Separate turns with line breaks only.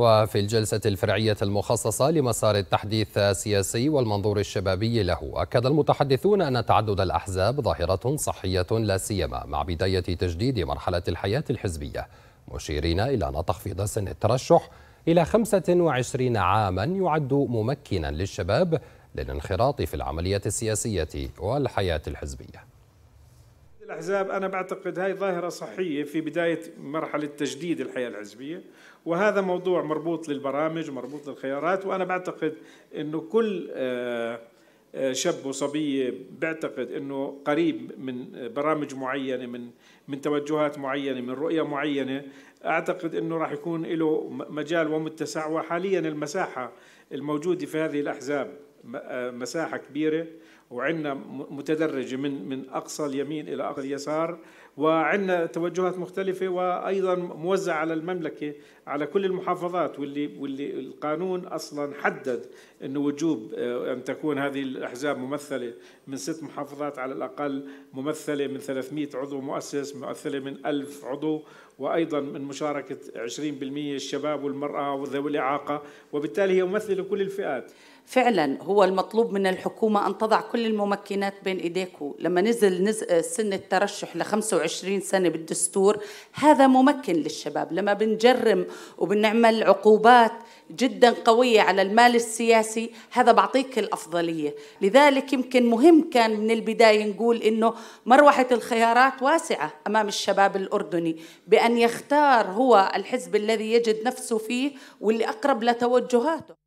وفي الجلسة الفرعية المخصصة لمسار التحديث السياسي والمنظور الشبابي له أكد المتحدثون أن تعدد الأحزاب ظاهرة صحية لا سيما مع بداية تجديد مرحلة الحياة الحزبية مشيرين إلى أن تخفيض سن الترشح إلى 25 عاما يعد ممكنا للشباب للانخراط في العملية السياسية والحياة الحزبية
الأحزاب أنا بعتقد هاي ظاهرة صحية في بداية مرحلة تجديد الحياة الحزبية وهذا موضوع مربوط للبرامج ومربوط للخيارات وأنا بعتقد أنه كل آه، آه، شاب وصبية بعتقد أنه قريب من برامج معينة من من توجهات معينة من رؤية معينة أعتقد أنه راح يكون له مجال ومتسع وحاليا المساحة الموجودة في هذه الأحزاب آه، مساحة كبيرة وعندنا متدرجه من من اقصى اليمين الى اقصى اليسار وعندنا توجهات مختلفه وايضا موزعه على المملكه على كل المحافظات واللي واللي القانون اصلا حدد انه وجوب آه، ان تكون هذه الاحزاب ممثله من ست محافظات على الاقل ممثله من 300 عضو مؤسس ممثله من 1000 عضو وايضا من مشاركه 20% الشباب
والمراه وذوي الاعاقه وبالتالي هي ممثله كل الفئات فعلا هو المطلوب من الحكومه ان تضع كل كل الممكنات بين ايديكم لما نزل, آه، سن الترشح ل 25 سنه بالدستور هذا ممكن للشباب لما بنجرم وبنعمل عقوبات جدا قويه على المال السياسي هذا بعطيك الافضليه لذلك يمكن مهم كان من البدايه نقول انه مروحه الخيارات واسعه امام الشباب الاردني بان يختار هو الحزب الذي يجد نفسه فيه واللي اقرب لتوجهاته